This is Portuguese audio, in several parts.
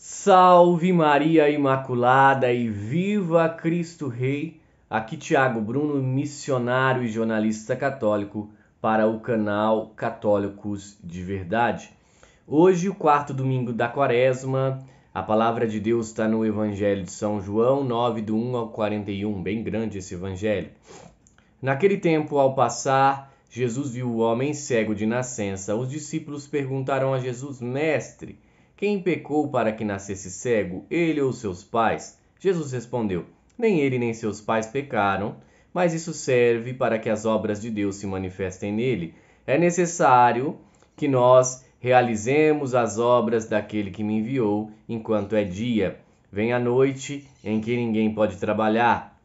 Salve Maria Imaculada e viva Cristo Rei! Aqui Tiago Bruno, missionário e jornalista católico para o canal Católicos de Verdade. Hoje, o quarto domingo da quaresma, a palavra de Deus está no Evangelho de São João, 9 do 1 ao 41, bem grande esse evangelho. Naquele tempo, ao passar, Jesus viu o homem cego de nascença. Os discípulos perguntaram a Jesus, Mestre, quem pecou para que nascesse cego, ele ou seus pais? Jesus respondeu: Nem ele nem seus pais pecaram, mas isso serve para que as obras de Deus se manifestem nele. É necessário que nós realizemos as obras daquele que me enviou enquanto é dia. Vem a noite em que ninguém pode trabalhar.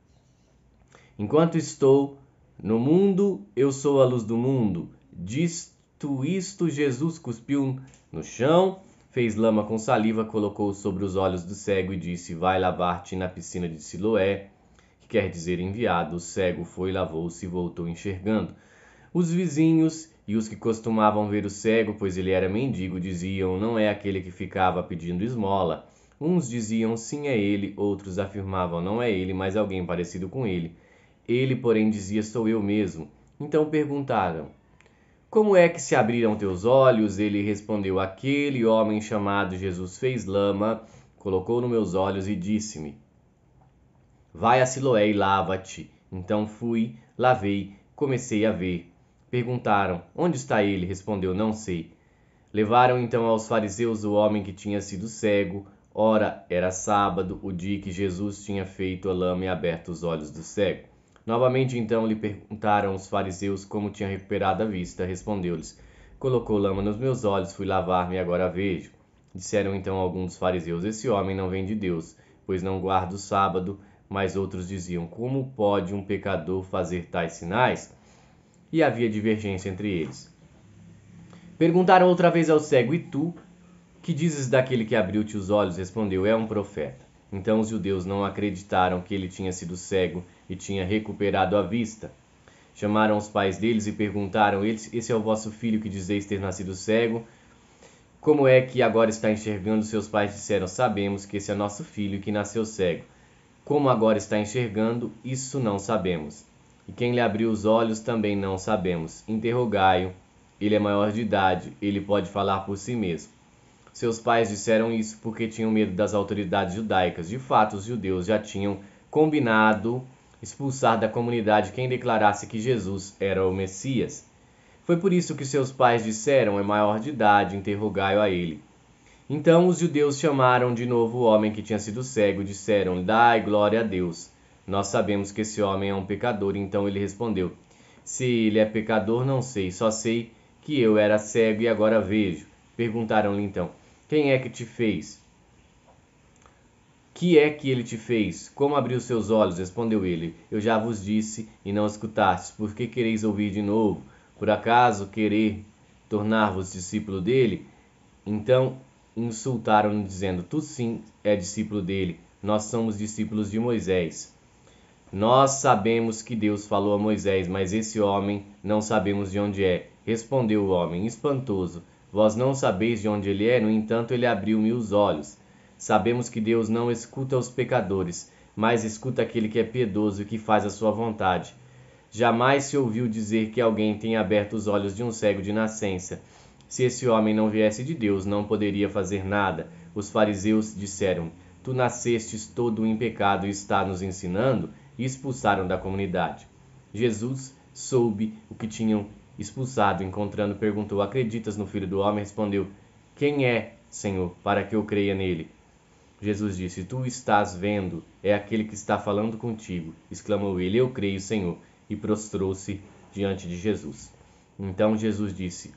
Enquanto estou no mundo, eu sou a luz do mundo. Disto isto, Jesus cuspiu no chão fez lama com saliva, colocou sobre os olhos do cego e disse: Vai lavar-te na piscina de Siloé, que quer dizer enviado. O cego foi, lavou-se e voltou enxergando. Os vizinhos e os que costumavam ver o cego, pois ele era mendigo, diziam: Não é aquele que ficava pedindo esmola. Uns diziam: Sim, é ele. Outros afirmavam: Não é ele, mas alguém parecido com ele. Ele, porém, dizia: Sou eu mesmo. Então perguntaram: como é que se abriram teus olhos? Ele respondeu: Aquele homem chamado Jesus fez lama, colocou nos meus olhos e disse-me: Vai a Siloé e lava-te. Então fui, lavei, comecei a ver. Perguntaram: Onde está ele? Respondeu: Não sei. Levaram então aos fariseus o homem que tinha sido cego. Ora, era sábado, o dia que Jesus tinha feito a lama e aberto os olhos do cego. Novamente então lhe perguntaram os fariseus como tinha recuperado a vista. Respondeu-lhes: Colocou lama nos meus olhos, fui lavar-me e agora vejo. Disseram então alguns dos fariseus: Esse homem não vem de Deus, pois não guarda o sábado. Mas outros diziam: Como pode um pecador fazer tais sinais? E havia divergência entre eles. Perguntaram outra vez ao cego: E tu, que dizes daquele que abriu-te os olhos? Respondeu: É um profeta. Então os judeus não acreditaram que ele tinha sido cego e tinha recuperado a vista. Chamaram os pais deles e perguntaram: eles Esse é o vosso filho que dizeis ter nascido cego? Como é que agora está enxergando? Seus pais disseram: Sabemos que esse é nosso filho que nasceu cego. Como agora está enxergando? Isso não sabemos. E quem lhe abriu os olhos também não sabemos. Interrogai-o. Ele é maior de idade, ele pode falar por si mesmo. Seus pais disseram isso porque tinham medo das autoridades judaicas. De fato, os judeus já tinham combinado expulsar da comunidade quem declarasse que Jesus era o Messias. Foi por isso que seus pais disseram: É maior de idade, interrogai-o a ele. Então os judeus chamaram de novo o homem que tinha sido cego e disseram: Dai glória a Deus. Nós sabemos que esse homem é um pecador. Então ele respondeu: Se ele é pecador, não sei, só sei que eu era cego e agora vejo. Perguntaram-lhe então: Quem é que te fez? Que é que ele te fez? Como abriu seus olhos? Respondeu ele: Eu já vos disse e não escutastes. Por que quereis ouvir de novo? Por acaso querer tornar-vos discípulo dele? Então insultaram-no, dizendo: Tu sim é discípulo dele. Nós somos discípulos de Moisés. Nós sabemos que Deus falou a Moisés, mas esse homem não sabemos de onde é. Respondeu o homem: Espantoso. Vós não sabeis de onde ele é, no entanto, ele abriu-me os olhos. Sabemos que Deus não escuta os pecadores, mas escuta aquele que é piedoso e que faz a sua vontade. Jamais se ouviu dizer que alguém tenha aberto os olhos de um cego de nascença. Se esse homem não viesse de Deus, não poderia fazer nada. Os fariseus disseram: Tu nascestes todo em pecado e está nos ensinando, e expulsaram da comunidade. Jesus soube o que tinham expulsado, encontrando, perguntou: Acreditas no Filho do Homem? Respondeu: Quem é, Senhor, para que eu creia nele? Jesus disse: Tu estás vendo, é aquele que está falando contigo. Exclamou ele: Eu creio, Senhor. E prostrou-se diante de Jesus. Então Jesus disse: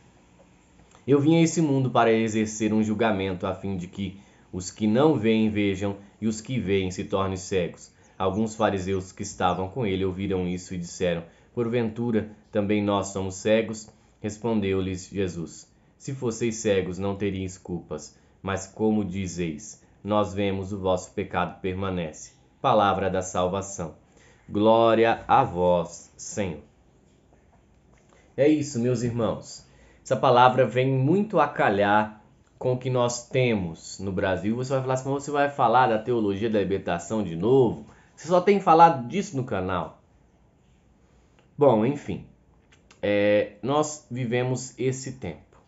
Eu vim a esse mundo para exercer um julgamento, a fim de que os que não veem vejam e os que veem se tornem cegos. Alguns fariseus que estavam com ele ouviram isso e disseram: Porventura também nós somos cegos? Respondeu-lhes Jesus: Se fosseis cegos, não teríeis culpas. Mas como dizeis, nós vemos o vosso pecado permanece. Palavra da salvação. Glória a vós, Senhor. É isso, meus irmãos. Essa palavra vem muito a calhar com o que nós temos no Brasil. Você vai falar assim, você vai falar da teologia da libertação de novo? Você só tem falado disso no canal? Bom, enfim. É, nós vivemos esse tempo.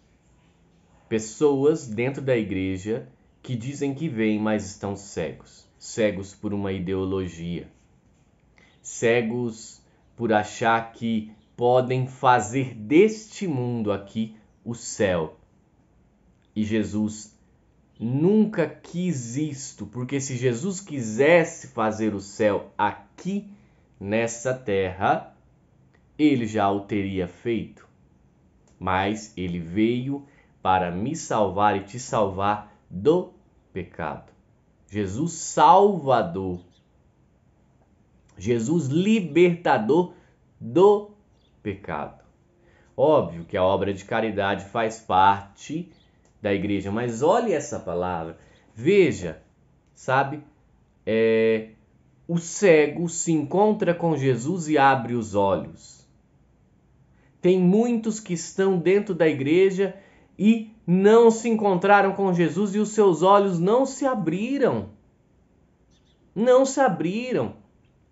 Pessoas dentro da igreja que dizem que veem, mas estão cegos cegos por uma ideologia, cegos por achar que podem fazer deste mundo aqui o céu. E Jesus nunca quis isto, porque se Jesus quisesse fazer o céu aqui nessa terra, ele já o teria feito. Mas ele veio para me salvar e te salvar do pecado. Jesus salvador. Jesus libertador do pecado. Óbvio que a obra de caridade faz parte da igreja, mas olhe essa palavra. Veja, sabe? É, o cego se encontra com Jesus e abre os olhos. Tem muitos que estão dentro da igreja e não se encontraram com Jesus e os seus olhos não se abriram. Não se abriram,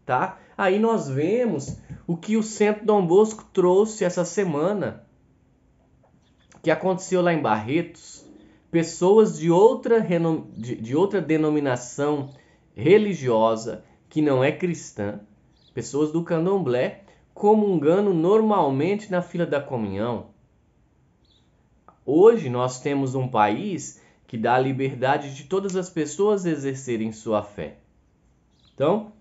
tá? Aí nós vemos o que o Centro Dom Bosco trouxe essa semana, que aconteceu lá em Barretos. Pessoas de outra, de outra denominação religiosa que não é cristã, pessoas do candomblé, comungando normalmente na fila da comunhão Hoje nós temos um país que dá a liberdade de todas as pessoas exercerem sua fé. Então,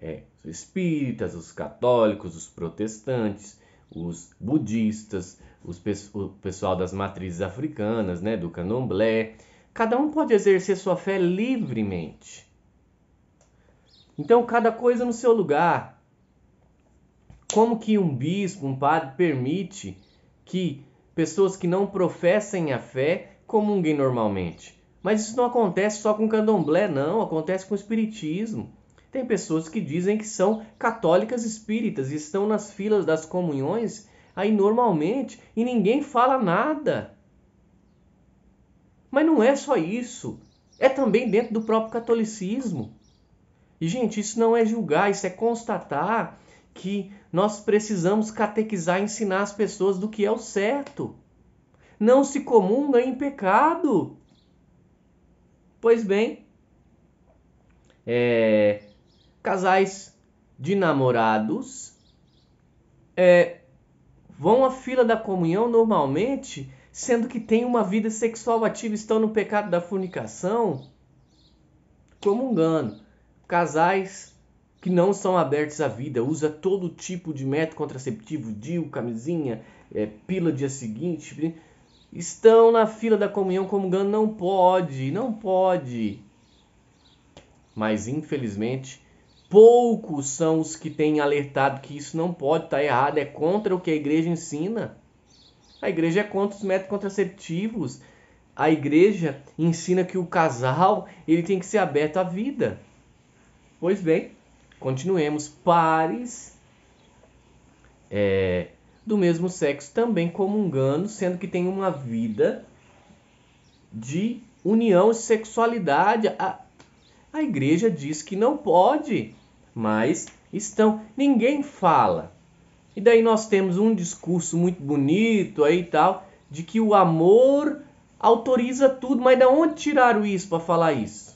é, os espíritas, os católicos, os protestantes, os budistas, os, o pessoal das matrizes africanas, né, do candomblé, cada um pode exercer sua fé livremente. Então, cada coisa no seu lugar. Como que um bispo, um padre permite que Pessoas que não professem a fé comunguem normalmente. Mas isso não acontece só com candomblé, não, acontece com o espiritismo. Tem pessoas que dizem que são católicas espíritas e estão nas filas das comunhões aí normalmente e ninguém fala nada. Mas não é só isso, é também dentro do próprio catolicismo. E gente, isso não é julgar, isso é constatar que nós precisamos catequizar, ensinar as pessoas do que é o certo. Não se comunga em pecado. Pois bem, é, casais de namorados é, vão à fila da comunhão normalmente, sendo que têm uma vida sexual ativa, estão no pecado da fornicação, comungando. Casais que não são abertos à vida, usa todo tipo de método contraceptivo, DIU, camisinha, é, pílula dia seguinte, tipo estão na fila da comunhão comungando. Não pode, não pode. Mas infelizmente, poucos são os que têm alertado que isso não pode, estar tá errado, é contra o que a igreja ensina. A igreja é contra os métodos contraceptivos. A igreja ensina que o casal ele tem que ser aberto à vida. Pois bem, continuemos, pares é, do mesmo sexo também comungando, sendo que tem uma vida de união e sexualidade. A, a igreja diz que não pode, mas estão. Ninguém fala. E daí nós temos um discurso muito bonito aí e tal, de que o amor autoriza tudo, mas de onde tiraram isso para falar isso?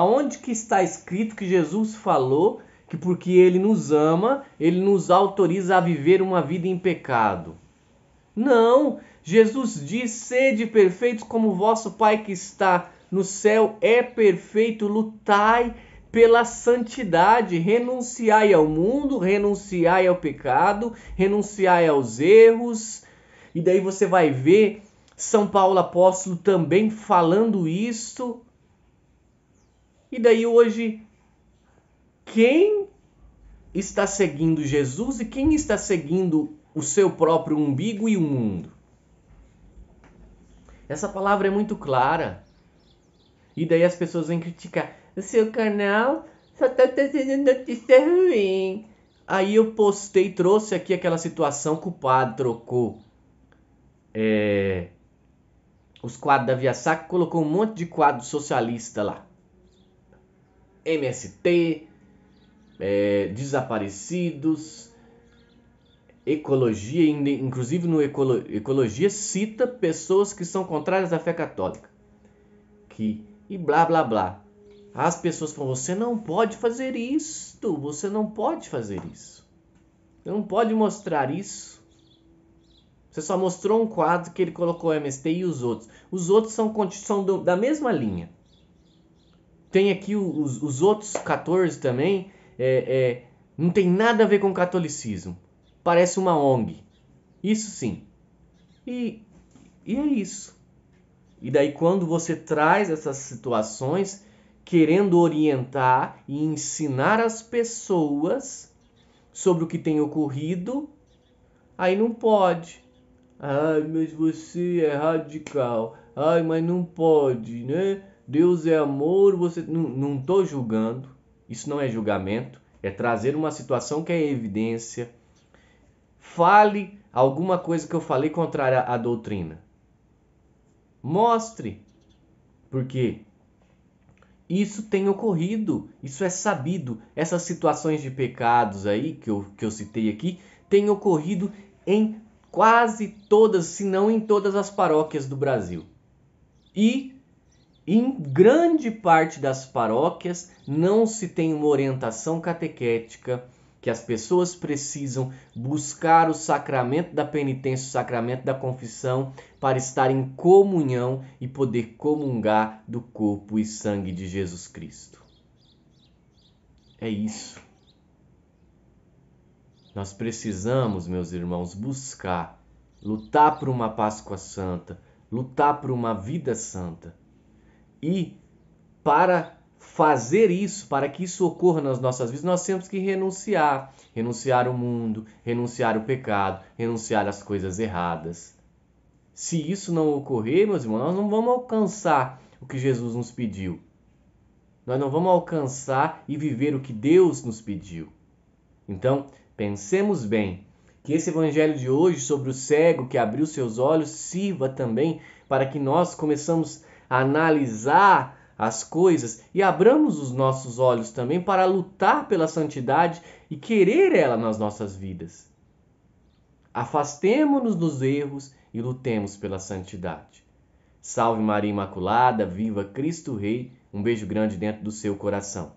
Aonde que está escrito que Jesus falou que porque ele nos ama, ele nos autoriza a viver uma vida em pecado? Não, Jesus diz: sede perfeitos como vosso Pai que está no céu é perfeito, lutai pela santidade, renunciai ao mundo, renunciai ao pecado, renunciai aos erros. E daí você vai ver São Paulo apóstolo também falando isso e daí hoje, quem está seguindo Jesus e quem está seguindo o seu próprio umbigo e o mundo? Essa palavra é muito clara. E daí as pessoas vêm criticar. O seu canal só está trazendo notícia ruim. Aí eu postei, trouxe aqui aquela situação que o padre trocou é, os quadros da Via Sacra, colocou um monte de quadro socialista lá. MST, é, desaparecidos, ecologia, inclusive no ecolo, ecologia cita pessoas que são contrárias à fé católica, que e blá blá blá. As pessoas falam: você não pode fazer isto, você não pode fazer isso, você não pode mostrar isso. Você só mostrou um quadro que ele colocou MST e os outros. Os outros são, são da mesma linha. Tem aqui os, os outros 14 também. É, é, não tem nada a ver com catolicismo. Parece uma ONG. Isso sim. E, e é isso. E daí, quando você traz essas situações, querendo orientar e ensinar as pessoas sobre o que tem ocorrido, aí não pode. Ai, mas você é radical. Ai, mas não pode, né? Deus é amor, você não estou julgando, isso não é julgamento, é trazer uma situação que é evidência. Fale alguma coisa que eu falei contrária à doutrina. Mostre, porque isso tem ocorrido, isso é sabido. Essas situações de pecados aí que eu, que eu citei aqui têm ocorrido em quase todas, se não em todas as paróquias do Brasil. E em grande parte das paróquias não se tem uma orientação catequética que as pessoas precisam buscar o sacramento da penitência, o sacramento da confissão, para estar em comunhão e poder comungar do corpo e sangue de Jesus Cristo. É isso. Nós precisamos, meus irmãos, buscar, lutar por uma Páscoa Santa, lutar por uma vida santa. E para fazer isso, para que isso ocorra nas nossas vidas, nós temos que renunciar. Renunciar o mundo, renunciar o pecado, renunciar as coisas erradas. Se isso não ocorrer, meus irmãos, nós não vamos alcançar o que Jesus nos pediu. Nós não vamos alcançar e viver o que Deus nos pediu. Então, pensemos bem que esse evangelho de hoje sobre o cego que abriu seus olhos sirva também para que nós começamos analisar as coisas e abramos os nossos olhos também para lutar pela santidade e querer ela nas nossas vidas. Afastemo-nos dos erros e lutemos pela santidade. Salve Maria Imaculada, viva Cristo Rei. Um beijo grande dentro do seu coração.